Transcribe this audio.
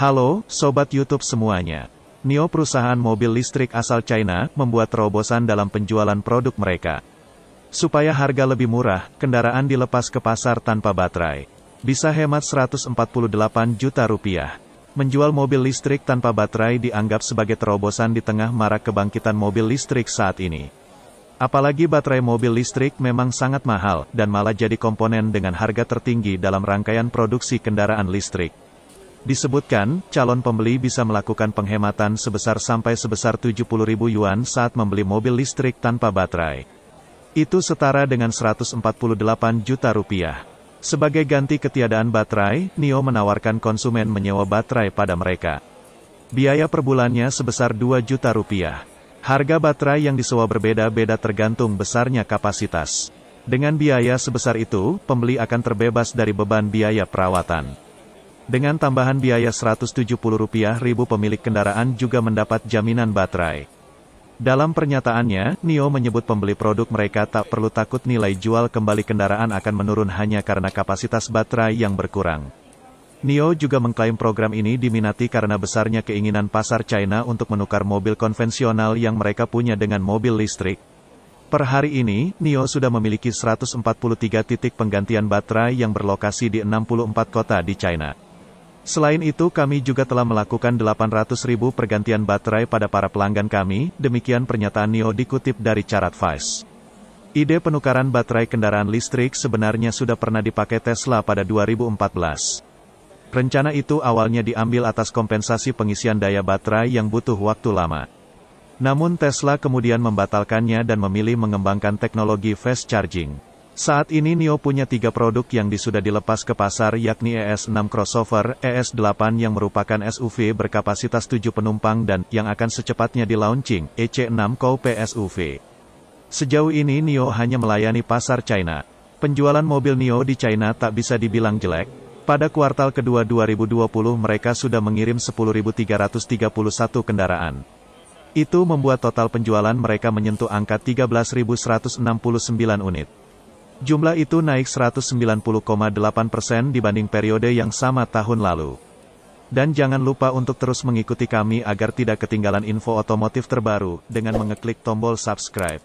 Halo, Sobat YouTube semuanya. NIO perusahaan mobil listrik asal China, membuat terobosan dalam penjualan produk mereka. Supaya harga lebih murah, kendaraan dilepas ke pasar tanpa baterai. Bisa hemat 148 juta rupiah. Menjual mobil listrik tanpa baterai dianggap sebagai terobosan di tengah marak kebangkitan mobil listrik saat ini. Apalagi baterai mobil listrik memang sangat mahal, dan malah jadi komponen dengan harga tertinggi dalam rangkaian produksi kendaraan listrik. Disebutkan, calon pembeli bisa melakukan penghematan sebesar sampai sebesar 70.000 yuan saat membeli mobil listrik tanpa baterai. Itu setara dengan 148 juta rupiah. Sebagai ganti ketiadaan baterai, NIO menawarkan konsumen menyewa baterai pada mereka. Biaya per bulannya sebesar 2 juta rupiah. Harga baterai yang disewa berbeda-beda tergantung besarnya kapasitas. Dengan biaya sebesar itu, pembeli akan terbebas dari beban biaya perawatan. Dengan tambahan biaya Rp170.000 pemilik kendaraan juga mendapat jaminan baterai. Dalam pernyataannya, NIO menyebut pembeli produk mereka tak perlu takut nilai jual kembali kendaraan akan menurun hanya karena kapasitas baterai yang berkurang. NIO juga mengklaim program ini diminati karena besarnya keinginan pasar China untuk menukar mobil konvensional yang mereka punya dengan mobil listrik. Per hari ini, NIO sudah memiliki 143 titik penggantian baterai yang berlokasi di 64 kota di China. Selain itu kami juga telah melakukan 800 ribu pergantian baterai pada para pelanggan kami, demikian pernyataan Nio dikutip dari Carat Vice. Ide penukaran baterai kendaraan listrik sebenarnya sudah pernah dipakai Tesla pada 2014. Rencana itu awalnya diambil atas kompensasi pengisian daya baterai yang butuh waktu lama. Namun Tesla kemudian membatalkannya dan memilih mengembangkan teknologi fast charging. Saat ini NIO punya tiga produk yang sudah dilepas ke pasar yakni ES6 crossover, ES8 yang merupakan SUV berkapasitas 7 penumpang dan yang akan secepatnya di launching, EC6 Coupe SUV. Sejauh ini NIO hanya melayani pasar China. Penjualan mobil NIO di China tak bisa dibilang jelek. Pada kuartal kedua 2020 mereka sudah mengirim 10.331 kendaraan. Itu membuat total penjualan mereka menyentuh angka 13.169 unit. Jumlah itu naik 190,8 persen dibanding periode yang sama tahun lalu. Dan jangan lupa untuk terus mengikuti kami agar tidak ketinggalan info otomotif terbaru dengan mengeklik tombol subscribe.